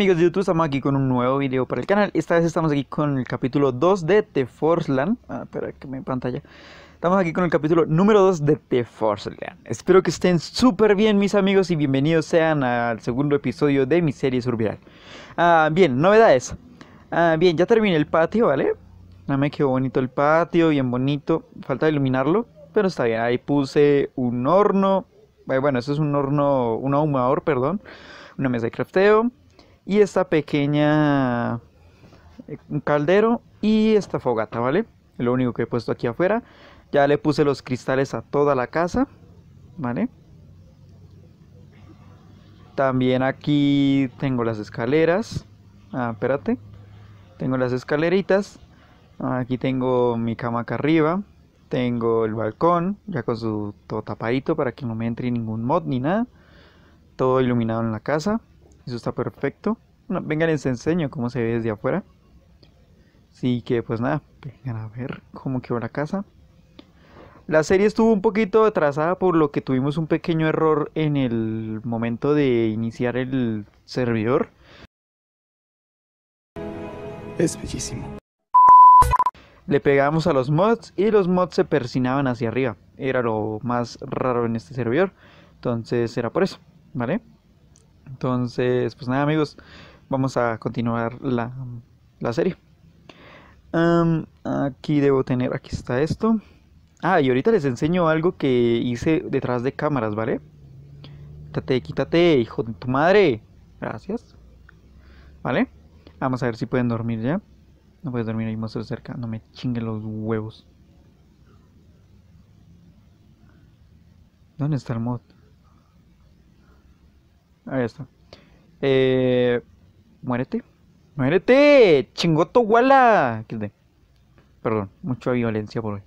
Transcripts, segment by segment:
amigos de YouTube? Estamos aquí con un nuevo video para el canal Esta vez estamos aquí con el capítulo 2 de The Force Land Ah, espera que me pantalla Estamos aquí con el capítulo número 2 de The Force Land Espero que estén súper bien mis amigos y bienvenidos sean al segundo episodio de mi serie survival ah, Bien, novedades ah, Bien, ya terminé el patio, ¿vale? Dame me quedó bonito el patio, bien bonito Falta iluminarlo, pero está bien Ahí puse un horno eh, Bueno, eso es un horno, un ahumador, perdón una mesa de crafteo, y esta pequeña eh, un caldero y esta fogata, ¿vale? Lo único que he puesto aquí afuera. Ya le puse los cristales a toda la casa, ¿vale? También aquí tengo las escaleras. Ah, espérate. Tengo las escaleritas. Ah, aquí tengo mi cama acá arriba. Tengo el balcón, ya con su todo tapadito para que no me entre ningún mod ni nada. Todo iluminado en la casa. Eso está perfecto. vengan, les enseño cómo se ve desde afuera. Así que pues nada, vengan a ver cómo quedó la casa. La serie estuvo un poquito atrasada por lo que tuvimos un pequeño error en el momento de iniciar el servidor. Es bellísimo. Le pegábamos a los mods y los mods se persinaban hacia arriba. Era lo más raro en este servidor. Entonces era por eso, ¿vale? Entonces, pues nada amigos, vamos a continuar la, la serie. aquí debo tener, aquí está esto. Ah, y ahorita les enseño algo que hice detrás de cámaras, ¿vale? Quítate, quítate, hijo de tu madre. Gracias. ¿Vale? Vamos a ver si pueden dormir ya. No puedes dormir, ahí, monstruos cerca. No me chinguen los huevos. ¿Dónde está el mod? Ahí está. Eh, muérete. Muérete. Chingoto guala. Perdón, mucha violencia por hoy.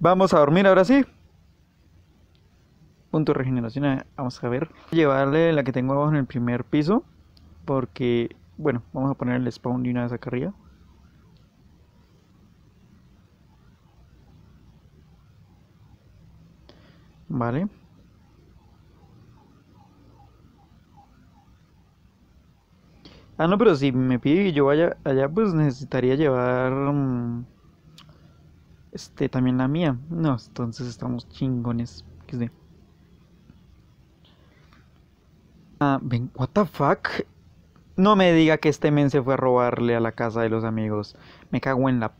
Vamos a dormir ahora sí. Punto de regeneración. Eh, vamos a ver. Llevarle la que tengo abajo en el primer piso. Porque, bueno, vamos a poner el spawn de una vez arriba. Vale. Ah, no, pero si me pide que yo vaya allá, pues necesitaría llevar. Mm, este, también la mía. No, entonces estamos chingones. ¿Qué Ah, ven, what the fuck. No me diga que este men se fue a robarle a la casa de los amigos. Me cago en la.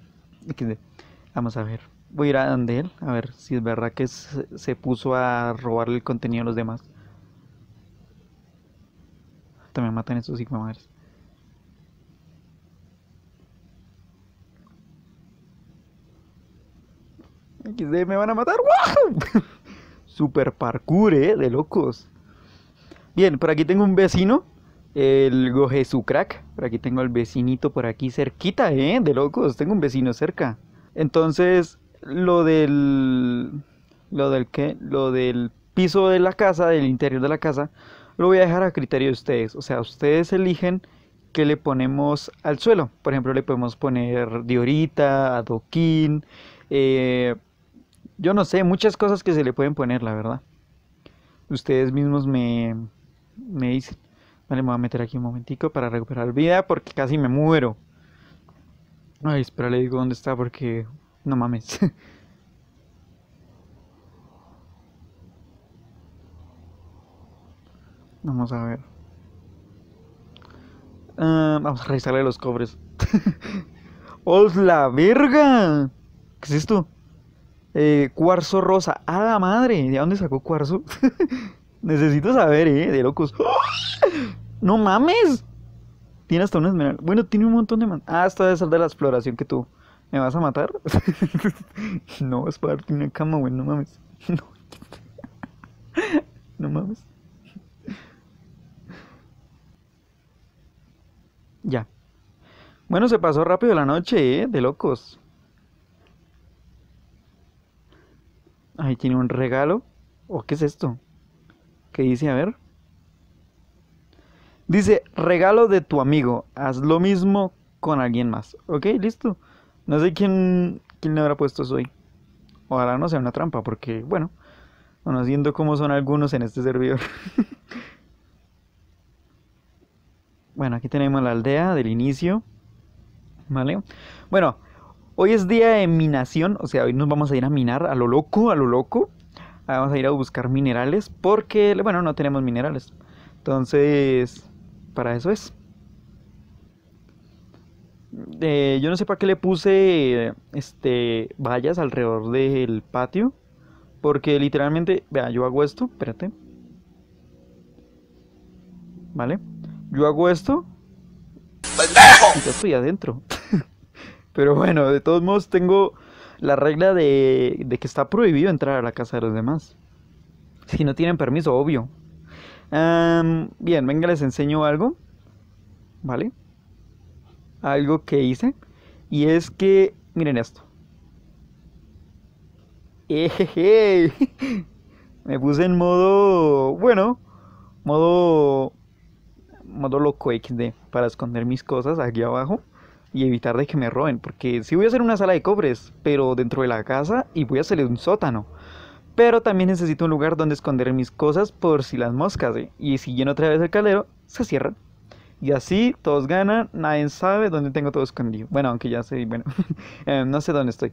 ¿Qué Vamos a ver. Voy a ir a donde él, a ver si es verdad que se, puso a robarle el contenido a los demás. También matan estos hijos XD, me van a matar. ¡Wow! Super parkour, ¿eh? De locos. Bien, por aquí tengo un vecino. El Gojesu Crack. Por aquí tengo al vecinito por aquí cerquita, ¿eh? De locos. Tengo un vecino cerca. Entonces, lo del... ¿Lo del qué? Lo del piso de la casa, del interior de la casa, lo voy a dejar a criterio de ustedes. O sea, ustedes eligen qué le ponemos al suelo. Por ejemplo, le podemos poner diorita, adoquín, eh, yo no sé, muchas cosas que se le pueden poner, la verdad. Ustedes mismos me, me dicen. Vale, me voy a meter aquí un momentico para recuperar vida porque casi me muero. Ay, espera, le digo dónde está porque... No mames. Vamos a ver. Ah, vamos a revisarle los cobres. ¡Os la verga! ¿Qué es esto? Eh, cuarzo rosa. ¡A la madre! ¿De dónde sacó cuarzo? Necesito saber, ¿eh? De locos. ¡No mames! Tiene hasta una esmeralda. Bueno, tiene un montón de... Man ah, esta debe ser de la exploración que tú... ¿Me vas a matar? no, es para darte una cama, güey. No mames. No. no mames. Ya. Bueno, se pasó rápido la noche, ¿eh? De locos. Ahí tiene un regalo. ¿O oh, qué es esto? ¿Qué dice? A ver. Dice, regalo de tu amigo. Haz lo mismo con alguien más. Ok, listo. No sé quién, quién le habrá puesto eso hoy. Ojalá no sea una trampa, porque, bueno, conociendo cómo son algunos en este servidor. bueno, aquí tenemos la aldea del inicio. ¿Vale? Bueno, Hoy es día de minación, o sea, hoy nos vamos a ir a minar a lo loco, a lo loco. Ah, vamos a ir a buscar minerales porque, bueno, no tenemos minerales. Entonces, para eso es. Eh, yo no sé para qué le puse este, vallas alrededor del patio. Porque literalmente, vea, yo hago esto, espérate. ¿Vale? Yo hago esto. ya estoy adentro. Pero bueno, de todos modos tengo la regla de, que está prohibido entrar a la casa de los demás. Si no tienen permiso, obvio. bien, venga, les enseño algo. ¿Vale? Algo que hice. Y es que, miren esto. Ejeje. Me puse en modo, bueno, modo, modo loco XD para esconder mis cosas aquí abajo y evitar de que me roben, porque si voy a hacer una sala de cobres pero dentro de la casa y voy a hacerle un sótano. Pero también necesito un lugar donde esconder mis cosas por si las moscas, ¿eh? y si lleno otra vez el calero, se cierran Y así todos ganan, nadie sabe dónde tengo todo escondido. Bueno, aunque ya sé, bueno, em, no sé dónde estoy.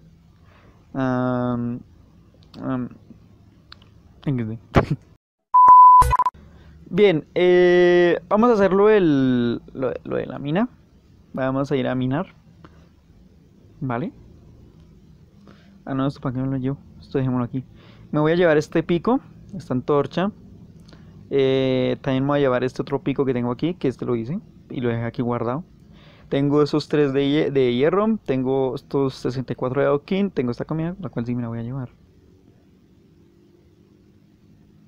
Bien, eh, vamos a hacerlo lo, lo de la mina. Vamos a ir a minar. ¿Vale? Ah, no, esto para que me lo llevo. Esto dejémoslo aquí. Me voy a llevar este pico, esta antorcha. Eh, también me voy a llevar este otro pico que tengo aquí, que este lo hice. Y lo dejé aquí guardado. Tengo esos tres de, de hierro. Tengo estos 64 de adoquín. Tengo esta comida, la cual sí me la voy a llevar.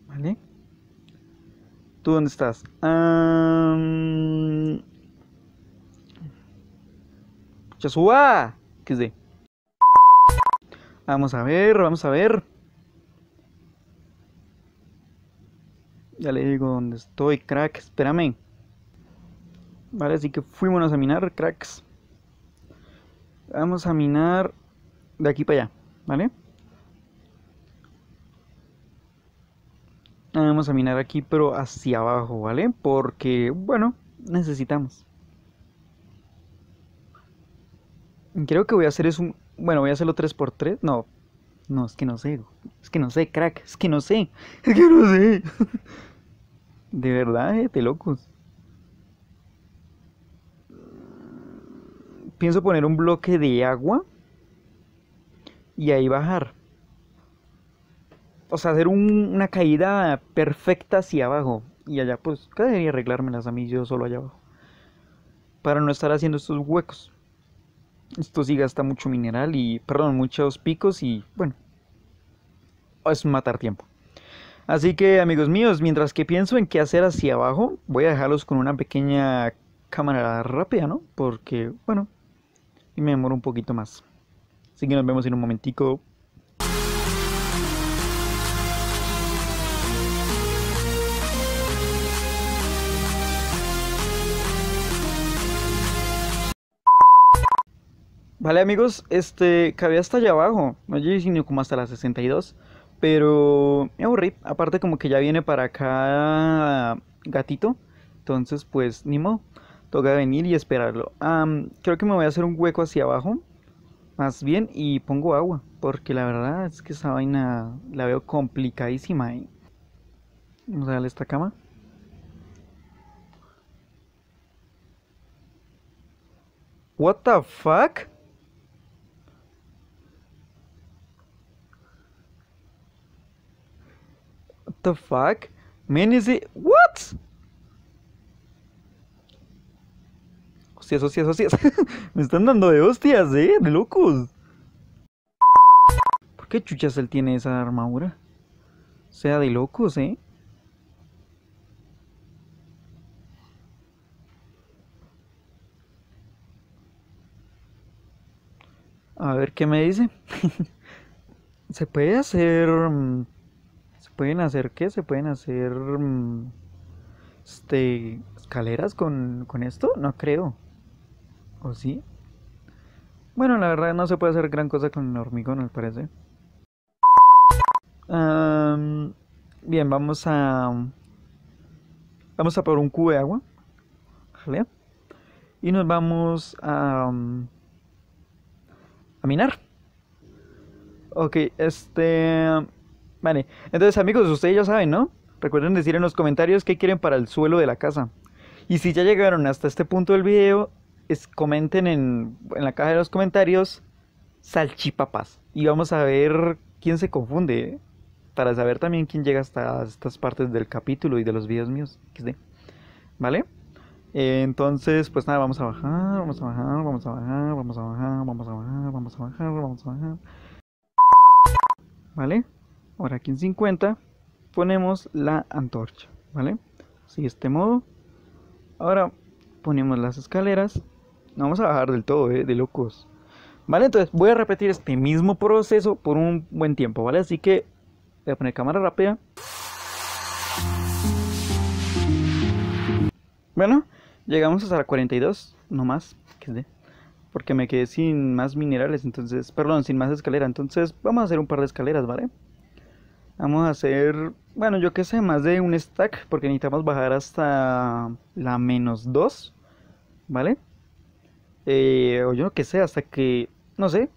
¿Vale? ¿Tú dónde estás? qué sé. Vamos a ver, vamos a ver. Ya le digo dónde estoy, crack. Espérame. Vale, así que fuimos a minar, cracks. Vamos a minar de aquí para allá, ¿vale? Vamos a minar aquí, pero hacia abajo, ¿vale? Porque, bueno, necesitamos. Creo que voy a hacer es un. Bueno, voy a hacerlo 3x3. No. No, es que no sé. Es que no sé, crack. Es que no sé. Es que no sé. De verdad, gente, eh, locos. Pienso poner un bloque de agua y ahí bajar. O sea, hacer una caída perfecta hacia abajo. Y allá, pues, ¿qué debería arreglármelas a mí yo solo allá abajo? Para no estar haciendo estos huecos. Esto sí gasta mucho mineral y, perdón, muchos picos y, bueno, es matar tiempo. Así que, amigos míos, mientras que pienso en qué hacer hacia abajo, voy a dejarlos con una pequeña cámara rápida, ¿no? Porque, bueno, y me demoro un poquito más. Así que nos vemos en un momentico. Vale, amigos, este, cabía hasta allá abajo. No llegué ni como hasta las 62. Pero me aburrí. Aparte, como que ya viene para acá gatito. Entonces, pues, ni modo. Toca venir y esperarlo. creo que me voy a hacer un hueco hacia abajo. Más bien, y pongo agua. Porque la verdad es que esa vaina la veo complicadísima. Vamos a darle esta cama. What the fuck? the fuck? Men is What? Hostias, hostias, hostias. Me están dando de hostias, eh, de locos. ¿Por qué chuchas él tiene esa armadura? O sea, de locos, eh. A ver qué me dice. ¿Se puede hacer mm, se pueden hacer qué? Se pueden hacer mm, este escaleras con, esto? No creo. ¿O sí? Bueno, la verdad no se puede hacer gran cosa con el hormigón, al parecer. bien, vamos a vamos a por un cubo de agua. Y nos vamos a a minar. Ok, este Vale, entonces amigos, ustedes ya saben, ¿no? Recuerden decir en los comentarios qué quieren para el suelo de la casa. Y si ya llegaron hasta este punto del video, comenten en, la caja de los comentarios salchipapas. Y vamos a ver quién se confunde, ¿eh? para saber también quién llega hasta estas partes del capítulo y de los videos míos. ¿Vale? Eh, entonces, pues nada, vamos a bajar, vamos a bajar, vamos a bajar, vamos a bajar, vamos a bajar, vamos a bajar, vamos a bajar. ¿Vale? Ahora aquí en 50 ponemos la antorcha, ¿vale? Así de este modo. Ahora ponemos las escaleras. No vamos a bajar del todo, ¿eh? de locos. Vale, entonces voy a repetir este mismo proceso por un buen tiempo, ¿vale? Así que voy a poner cámara rápida. Bueno, llegamos hasta la 42, no más, porque me quedé sin más minerales, entonces, perdón, sin más escalera. Entonces, vamos a hacer un par de escaleras, ¿vale? Vamos a hacer, bueno, yo que sé, más de un stack, porque necesitamos bajar hasta la menos 2, ¿vale? Eh, o yo qué sé, hasta que, no sé,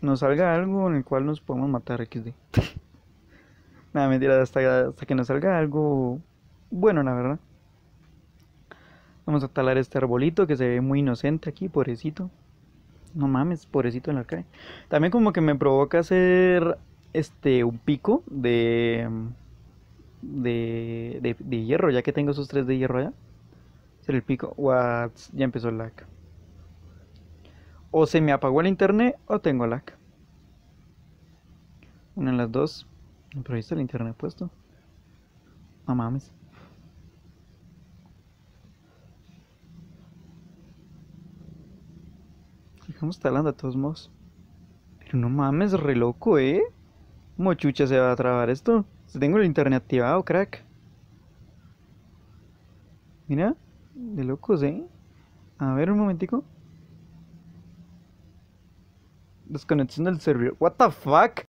nos salga algo en el cual nos podemos matar XD. Nada, mentira, hasta, que nos salga algo bueno, la verdad. Vamos a talar este arbolito que se ve muy inocente aquí, pobrecito. No mames, pobrecito en la calle. También como que me provoca hacer este un pico de, de, de, hierro, ya que tengo esos tres de hierro allá. ser el pico. What? Ya empezó el lag. O se me apagó el internet o tengo lag. Una de las dos. Pero ahí está el internet puesto. No mames. está hablando de todos modos. Pero no mames, re loco, ¿eh? ¿Cómo chucha se va a trabar esto? Tengo el internet activado, crack. Mira, de locos, ¿eh? A ver un momentico. Desconexión del servidor. What the fuck?